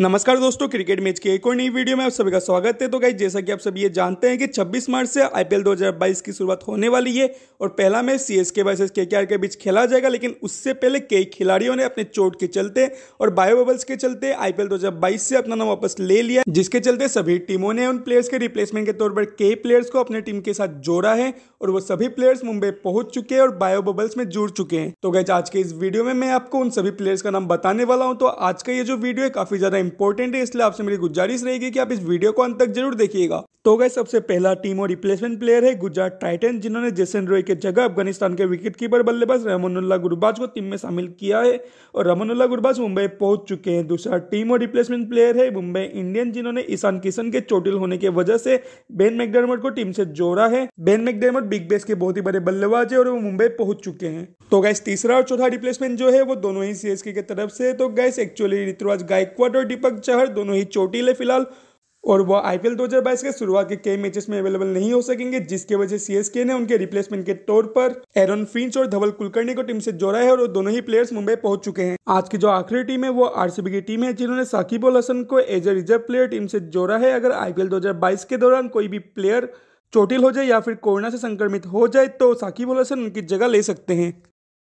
नमस्कार दोस्तों cricket match की एक और नई वीडियो में आप सभी का स्वागत है तो गाइज जैसा कि आप सभी ये जानते हैं कि 26 मार्च से आईपीएल 2022 की शुरुआत होने वाली है और पहला मैच एस के वर्सेज के के के आर बीच खेला जाएगा लेकिन उससे पहले कई खिलाड़ियों ने अपने चोट के चलते और बायो बबल्स के चलते आईपीएल दो से अपना नाम वापस ले लिया जिसके चलते सभी टीमों ने उन प्लेयर्स के रिप्लेसमेंट के तौर पर कई प्लेयर्स को अपने टीम के साथ जोड़ा है और वो सभी प्लेयर्स मुंबई पहुंच चुके हैं और बायो बबल्स में जुड़ चुके हैं तो गाइज आज के इस वीडियो में मैं आपको उन सभी प्लेयर्स का नाम बताने वाला हूँ तो आज का ये जो वीडियो है काफी ज्यादा इंपॉर्टेंट है इसलिए आपसे मेरी गुजारिश रहेगी कि आप इस वीडियो को अंत तक जरूर देखिएगा तो गए सबसे पहला टीम और रिप्लेसमेंट प्लेयर है गुजरात टाइटन जिन्होंने जैसन रॉय के जगह अफगानिस्तान के विकेट कीपर बल्लेबाज रमनुल्ला गुरबाज को टीम में शामिल किया है और रमनुल्ला गुरबाज मुंबई पहुंच चुके हैं दूसरा टीम और रिप्लेसमेंट प्लेयर है मुंबई इंडियन जिन्होंने ईशान किशन के चोटिल होने की वजह से बेन मैकडरमट को टीम से जोड़ा है बेन मैकडरमट बिग बेस के बहुत ही बड़े बल्लेबाज है और वो मुंबई पहुंच चुके हैं तो गैस तीसरा और चौथा रिप्लेसमेंट जो है वो दोनों ही सीएसके की तरफ से तो गैस एक्चुअली ऋतुराज गायकवाड और दीपक चहर दोनों ही चोटिले फिलहाल और वह आईपीएल 2022 के शुरुआत के कई मैचेस में अवेलेबल नहीं हो सकेंगे जिसके वजह सीएसके ने उनके रिप्लेसमेंट के तौर पर एरन फिंच और धवल कुलकर्णी को टीम से जोड़ा है और दोनों ही प्लेयर्स मुंबई पहुंच चुके हैं आज की जो आखिरी टीम है वो आरसीबी की टीम है जिन्होंने साकिब उल हसन को as a reserve player team से जोड़ा है अगर आईपीएल दो के दौरान कोई भी प्लेयर चोटिल हो जाए या फिर कोरोना से संक्रमित हो जाए तो साकिब उल हसन उनकी जगह ले सकते हैं